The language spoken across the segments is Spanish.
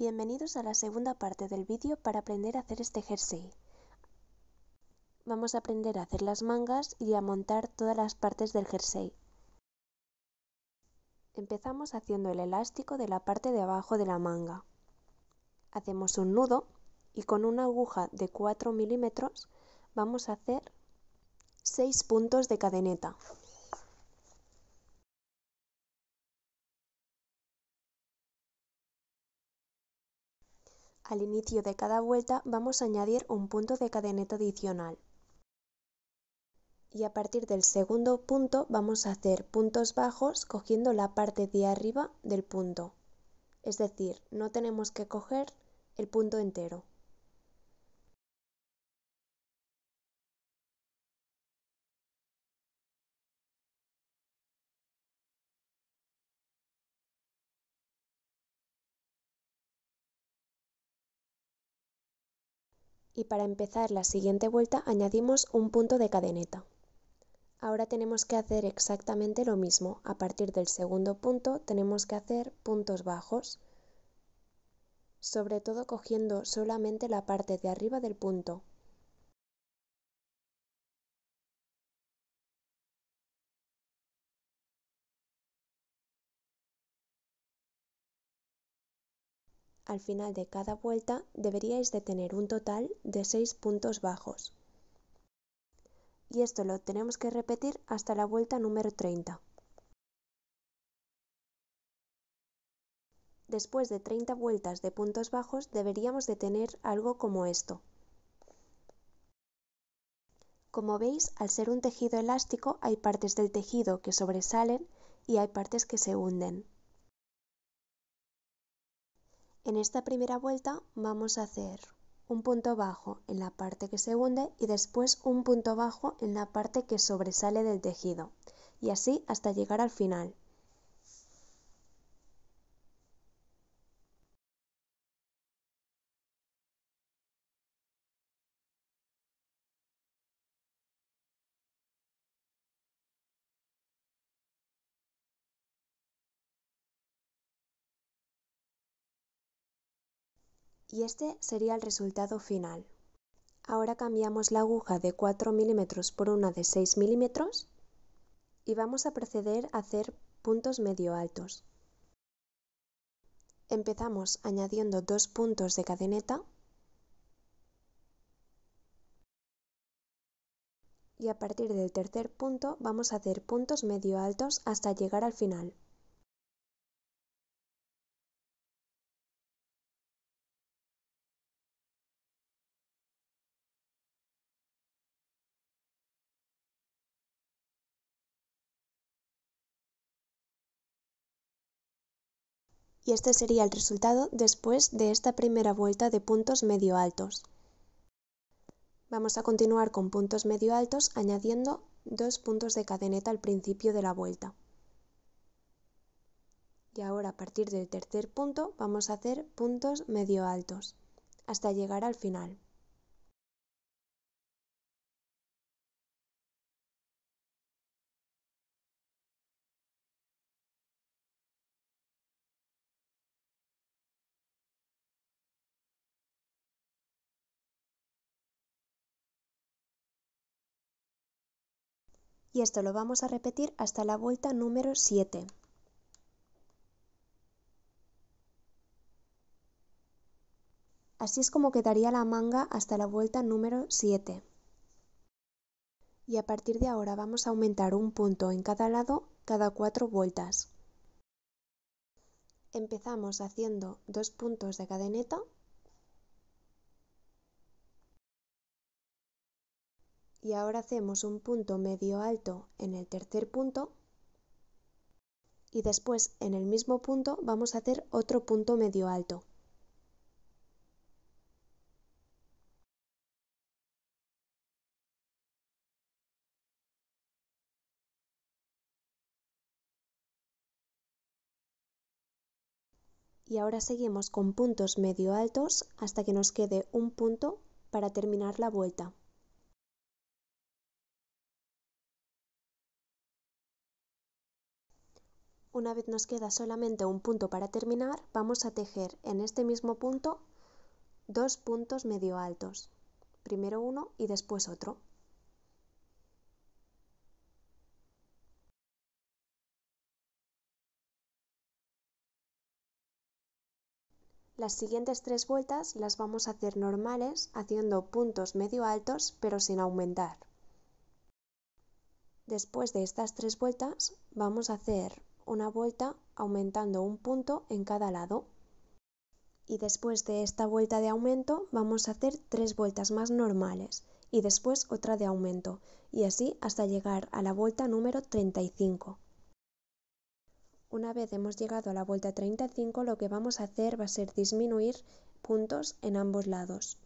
Bienvenidos a la segunda parte del vídeo para aprender a hacer este jersey. Vamos a aprender a hacer las mangas y a montar todas las partes del jersey. Empezamos haciendo el elástico de la parte de abajo de la manga. Hacemos un nudo y con una aguja de 4 milímetros vamos a hacer 6 puntos de cadeneta. Al inicio de cada vuelta vamos a añadir un punto de cadeneta adicional. Y a partir del segundo punto vamos a hacer puntos bajos cogiendo la parte de arriba del punto. Es decir, no tenemos que coger el punto entero. y para empezar la siguiente vuelta añadimos un punto de cadeneta. Ahora tenemos que hacer exactamente lo mismo. A partir del segundo punto tenemos que hacer puntos bajos, sobre todo cogiendo solamente la parte de arriba del punto. al final de cada vuelta deberíais de tener un total de 6 puntos bajos. Y esto lo tenemos que repetir hasta la vuelta número 30. Después de 30 vueltas de puntos bajos deberíamos de tener algo como esto. Como veis, al ser un tejido elástico hay partes del tejido que sobresalen y hay partes que se hunden. En esta primera vuelta vamos a hacer un punto bajo en la parte que se hunde y después un punto bajo en la parte que sobresale del tejido y así hasta llegar al final. y este sería el resultado final. Ahora cambiamos la aguja de 4 milímetros por una de 6 milímetros y vamos a proceder a hacer puntos medio altos. Empezamos añadiendo dos puntos de cadeneta y a partir del tercer punto vamos a hacer puntos medio altos hasta llegar al final. y este sería el resultado después de esta primera vuelta de puntos medio altos. Vamos a continuar con puntos medio altos añadiendo dos puntos de cadeneta al principio de la vuelta. Y ahora a partir del tercer punto vamos a hacer puntos medio altos hasta llegar al final. y esto lo vamos a repetir hasta la vuelta número 7. Así es como quedaría la manga hasta la vuelta número 7. Y a partir de ahora vamos a aumentar un punto en cada lado cada cuatro vueltas. Empezamos haciendo dos puntos de cadeneta y ahora hacemos un punto medio alto en el tercer punto y después en el mismo punto vamos a hacer otro punto medio alto. Y ahora seguimos con puntos medio altos hasta que nos quede un punto para terminar la vuelta. Una vez nos queda solamente un punto para terminar, vamos a tejer en este mismo punto dos puntos medio altos. Primero uno y después otro. Las siguientes tres vueltas las vamos a hacer normales haciendo puntos medio altos pero sin aumentar. Después de estas tres vueltas vamos a hacer una vuelta aumentando un punto en cada lado. Y después de esta vuelta de aumento vamos a hacer tres vueltas más normales y después otra de aumento y así hasta llegar a la vuelta número 35. Una vez hemos llegado a la vuelta 35 lo que vamos a hacer va a ser disminuir puntos en ambos lados.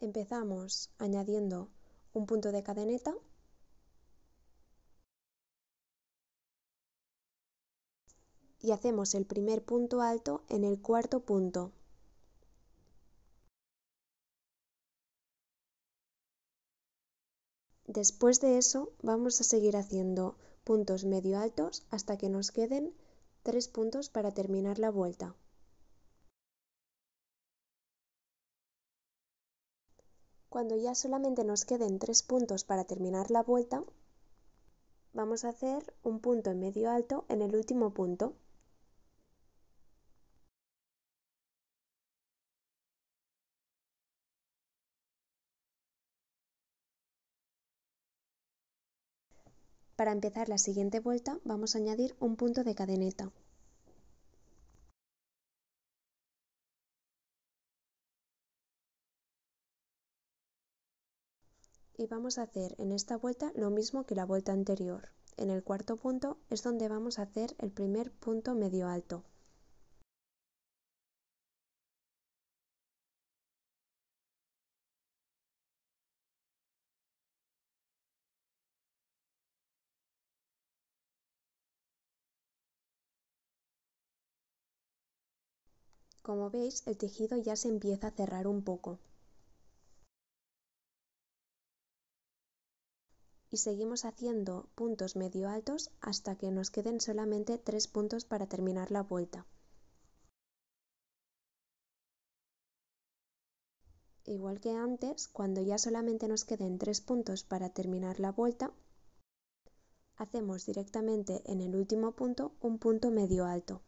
Empezamos añadiendo un punto de cadeneta y hacemos el primer punto alto en el cuarto punto. Después de eso vamos a seguir haciendo puntos medio altos hasta que nos queden tres puntos para terminar la vuelta. Cuando ya solamente nos queden tres puntos para terminar la vuelta, vamos a hacer un punto en medio alto en el último punto. Para empezar la siguiente vuelta vamos a añadir un punto de cadeneta. Y vamos a hacer en esta vuelta lo mismo que la vuelta anterior. En el cuarto punto es donde vamos a hacer el primer punto medio alto. Como veis el tejido ya se empieza a cerrar un poco. Y seguimos haciendo puntos medio altos hasta que nos queden solamente tres puntos para terminar la vuelta. Igual que antes, cuando ya solamente nos queden tres puntos para terminar la vuelta, hacemos directamente en el último punto un punto medio alto.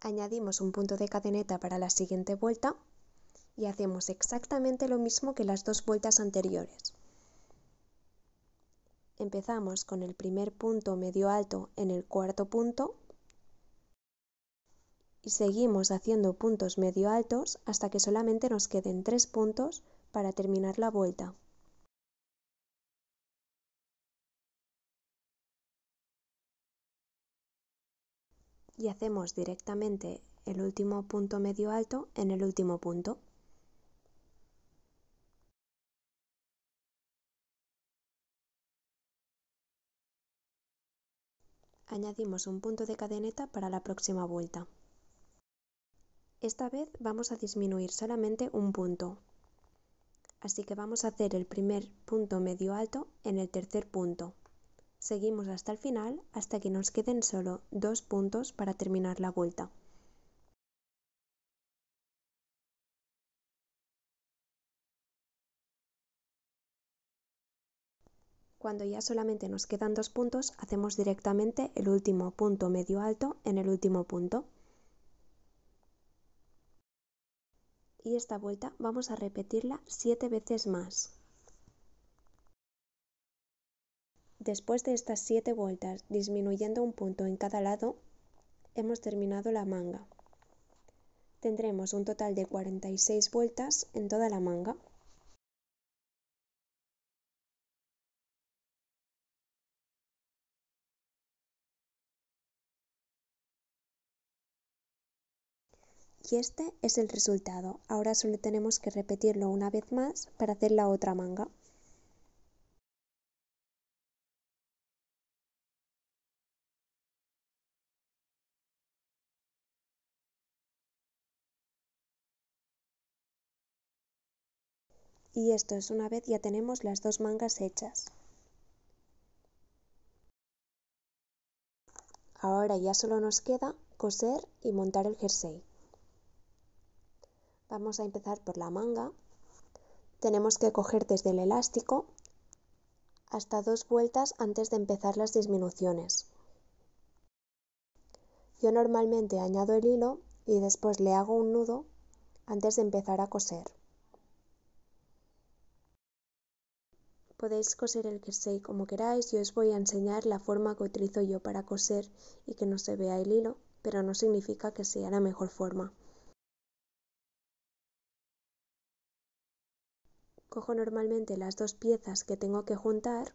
Añadimos un punto de cadeneta para la siguiente vuelta y hacemos exactamente lo mismo que las dos vueltas anteriores. Empezamos con el primer punto medio alto en el cuarto punto y seguimos haciendo puntos medio altos hasta que solamente nos queden tres puntos para terminar la vuelta. y hacemos directamente el último punto medio alto en el último punto. Añadimos un punto de cadeneta para la próxima vuelta. Esta vez vamos a disminuir solamente un punto, así que vamos a hacer el primer punto medio alto en el tercer punto. Seguimos hasta el final hasta que nos queden solo dos puntos para terminar la vuelta. Cuando ya solamente nos quedan dos puntos, hacemos directamente el último punto medio alto en el último punto. Y esta vuelta vamos a repetirla siete veces más. Después de estas siete vueltas, disminuyendo un punto en cada lado, hemos terminado la manga. Tendremos un total de 46 vueltas en toda la manga. Y este es el resultado. Ahora solo tenemos que repetirlo una vez más para hacer la otra manga. Y esto es una vez ya tenemos las dos mangas hechas. Ahora ya solo nos queda coser y montar el jersey. Vamos a empezar por la manga. Tenemos que coger desde el elástico hasta dos vueltas antes de empezar las disminuciones. Yo normalmente añado el hilo y después le hago un nudo antes de empezar a coser. Podéis coser el jersey como queráis, yo os voy a enseñar la forma que utilizo yo para coser y que no se vea el hilo, pero no significa que sea la mejor forma. Cojo normalmente las dos piezas que tengo que juntar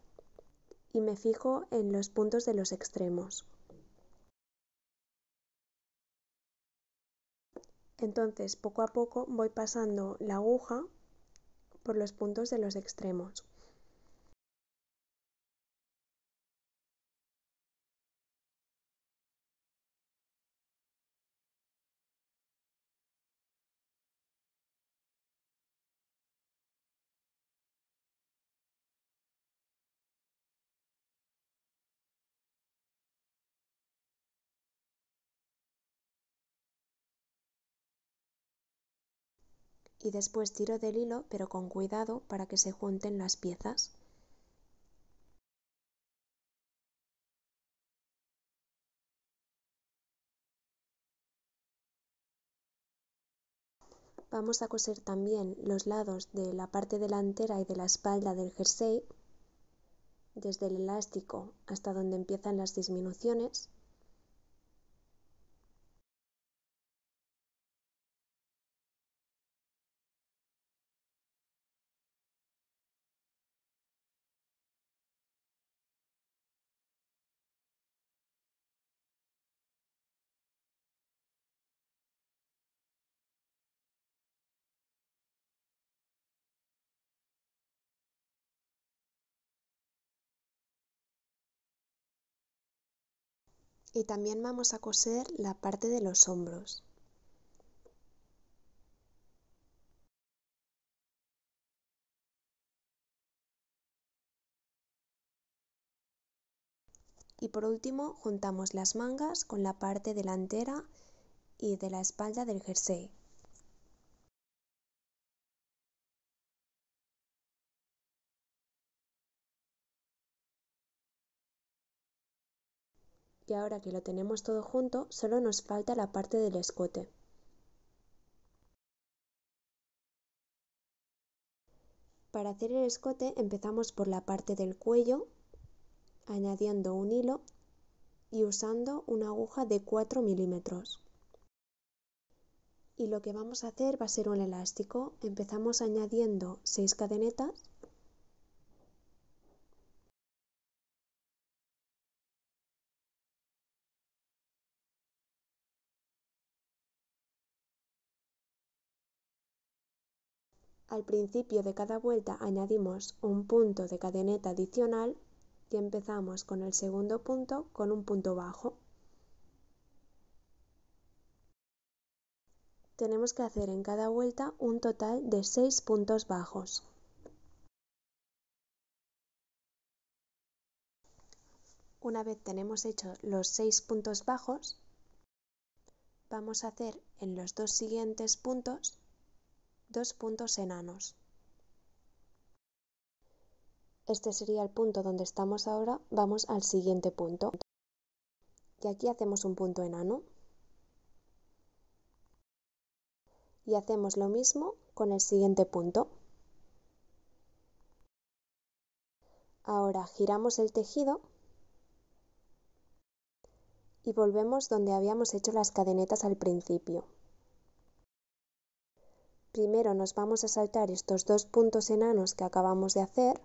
y me fijo en los puntos de los extremos. Entonces, poco a poco voy pasando la aguja por los puntos de los extremos. y después tiro del hilo pero con cuidado para que se junten las piezas. Vamos a coser también los lados de la parte delantera y de la espalda del jersey, desde el elástico hasta donde empiezan las disminuciones. y también vamos a coser la parte de los hombros. Y por último juntamos las mangas con la parte delantera y de la espalda del jersey. y ahora que lo tenemos todo junto, solo nos falta la parte del escote. Para hacer el escote empezamos por la parte del cuello, añadiendo un hilo y usando una aguja de 4 milímetros. Y lo que vamos a hacer va a ser un elástico. Empezamos añadiendo 6 cadenetas Al principio de cada vuelta añadimos un punto de cadeneta adicional y empezamos con el segundo punto con un punto bajo. Tenemos que hacer en cada vuelta un total de 6 puntos bajos. Una vez tenemos hechos los 6 puntos bajos, vamos a hacer en los dos siguientes puntos dos puntos enanos. Este sería el punto donde estamos ahora. Vamos al siguiente punto. Y aquí hacemos un punto enano. Y hacemos lo mismo con el siguiente punto. Ahora giramos el tejido y volvemos donde habíamos hecho las cadenetas al principio. Primero nos vamos a saltar estos dos puntos enanos que acabamos de hacer.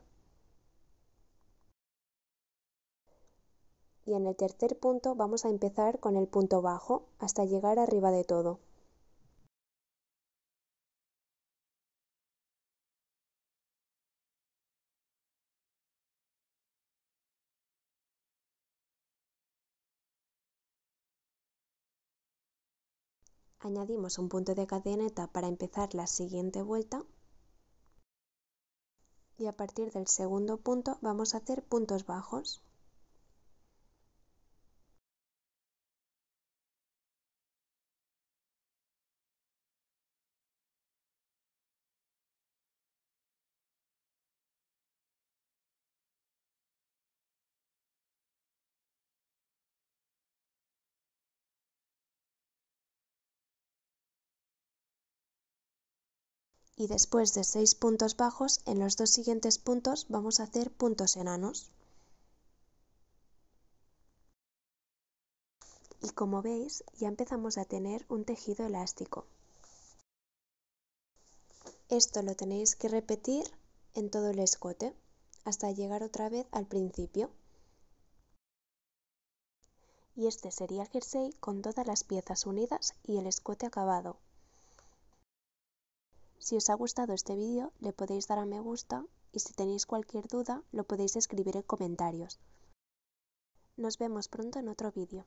Y en el tercer punto vamos a empezar con el punto bajo hasta llegar arriba de todo. añadimos un punto de cadeneta para empezar la siguiente vuelta y a partir del segundo punto vamos a hacer puntos bajos. y después de seis puntos bajos en los dos siguientes puntos vamos a hacer puntos enanos. Y como veis ya empezamos a tener un tejido elástico. Esto lo tenéis que repetir en todo el escote hasta llegar otra vez al principio. Y este sería el jersey con todas las piezas unidas y el escote acabado. Si os ha gustado este vídeo le podéis dar a me gusta y si tenéis cualquier duda lo podéis escribir en comentarios. Nos vemos pronto en otro vídeo.